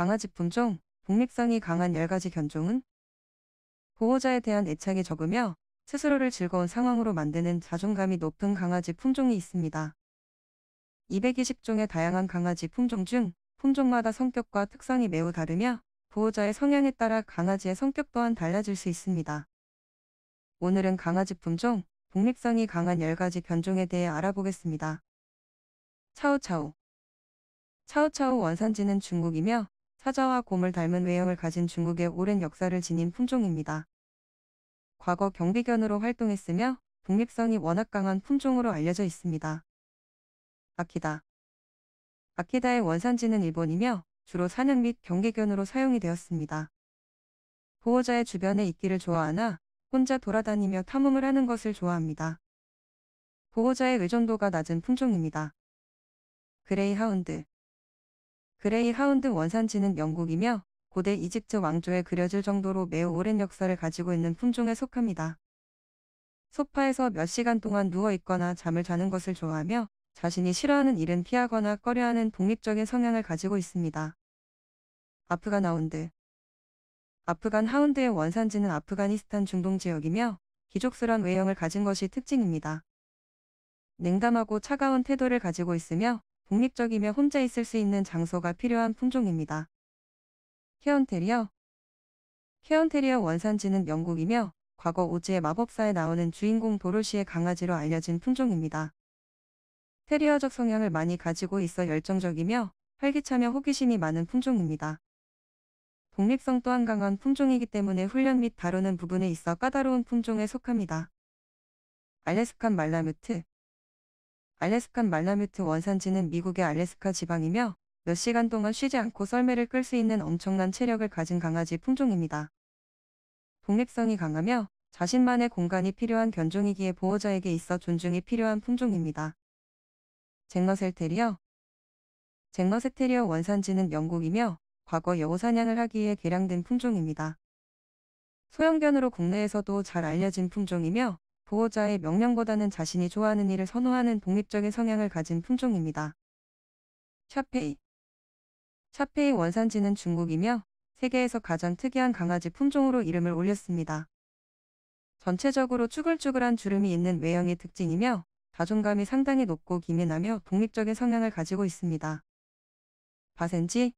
강아지 품종, 독립성이 강한 10가지 견종은 보호자에 대한 애착이 적으며 스스로를 즐거운 상황으로 만드는 자존감이 높은 강아지 품종이 있습니다. 220종의 다양한 강아지 품종 중 품종마다 성격과 특성이 매우 다르며 보호자의 성향에 따라 강아지의 성격 또한 달라질 수 있습니다. 오늘은 강아지 품종, 독립성이 강한 10가지 견종에 대해 알아보겠습니다. 차우차우 차우차우 원산지는 중국이며 사자와 곰을 닮은 외형을 가진 중국의 오랜 역사를 지닌 품종입니다. 과거 경비견으로 활동했으며 독립성이 워낙 강한 품종으로 알려져 있습니다. 아키다 아키다의 원산지는 일본이며 주로 사냥 및 경계견으로 사용이 되었습니다. 보호자의 주변에 있기를 좋아하나 혼자 돌아다니며 탐험을 하는 것을 좋아합니다. 보호자의 의존도가 낮은 품종입니다. 그레이하운드 그레이 하운드 원산지는 영국이며 고대 이집트 왕조에 그려질 정도로 매우 오랜 역사를 가지고 있는 품종에 속합니다. 소파에서 몇 시간 동안 누워있거나 잠을 자는 것을 좋아하며 자신이 싫어하는 일은 피하거나 꺼려하는 독립적인 성향을 가지고 있습니다. 아프간 하운드 아프간 하운드의 원산지는 아프가니스탄 중동 지역이며 기족스러운 외형을 가진 것이 특징입니다. 냉담하고 차가운 태도를 가지고 있으며 독립적이며 혼자 있을 수 있는 장소가 필요한 품종입니다. 케언테리어 케언테리어 원산지는 영국이며 과거 오즈의 마법사에 나오는 주인공 도로시의 강아지로 알려진 품종입니다. 테리어적 성향을 많이 가지고 있어 열정적이며 활기차며 호기심이 많은 품종입니다. 독립성 또한 강한 품종이기 때문에 훈련 및 다루는 부분에 있어 까다로운 품종에 속합니다. 알래스칸 말라뮤트 알래스칸 말라뮤트 원산지는 미국의 알래스카 지방이며 몇 시간 동안 쉬지 않고 썰매를 끌 수 있는 엄청난 체력을 가진 강아지 품종입니다. 독립성이 강하며 자신만의 공간이 필요한 견종이기에 보호자에게 있어 존중이 필요한 품종입니다. 잭너셀 테리어 잭너셀 테리어 원산지는 영국이며 과거 여우 사냥을 하기에 개량된 품종입니다. 소형견으로 국내에서도 잘 알려진 품종이며 보호자의 명령보다는 자신이 좋아하는 일을 선호하는 독립적인 성향을 가진 품종입니다. 샤페이 샤페이 원산지는 중국이며 세계에서 가장 특이한 강아지 품종으로 이름을 올렸습니다. 전체적으로 쭈글쭈글한 주름이 있는 외형의 특징이며 자존감이 상당히 높고 기민하며 독립적인 성향을 가지고 있습니다. 바센지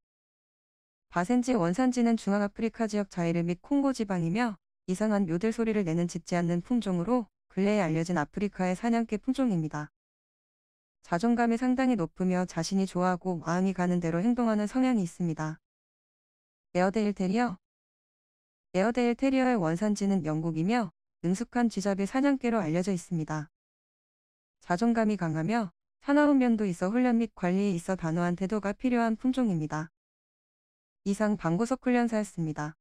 바센지 원산지는 중앙아프리카 지역 자이르 및 콩고 지방이며 이상한 요들 소리를 내는 짖지 않는 품종으로 근래에 알려진 아프리카의 사냥개 품종입니다. 자존감이 상당히 높으며 자신이 좋아하고 마음이 가는 대로 행동하는 성향이 있습니다. 에어데일 테리어 에어데일 테리어의 원산지는 영국이며 능숙한 쥐잡이 사냥개로 알려져 있습니다. 자존감이 강하며 사나운 면도 있어 훈련 및 관리에 있어 단호한 태도가 필요한 품종입니다. 이상 방구석 훈련사였습니다.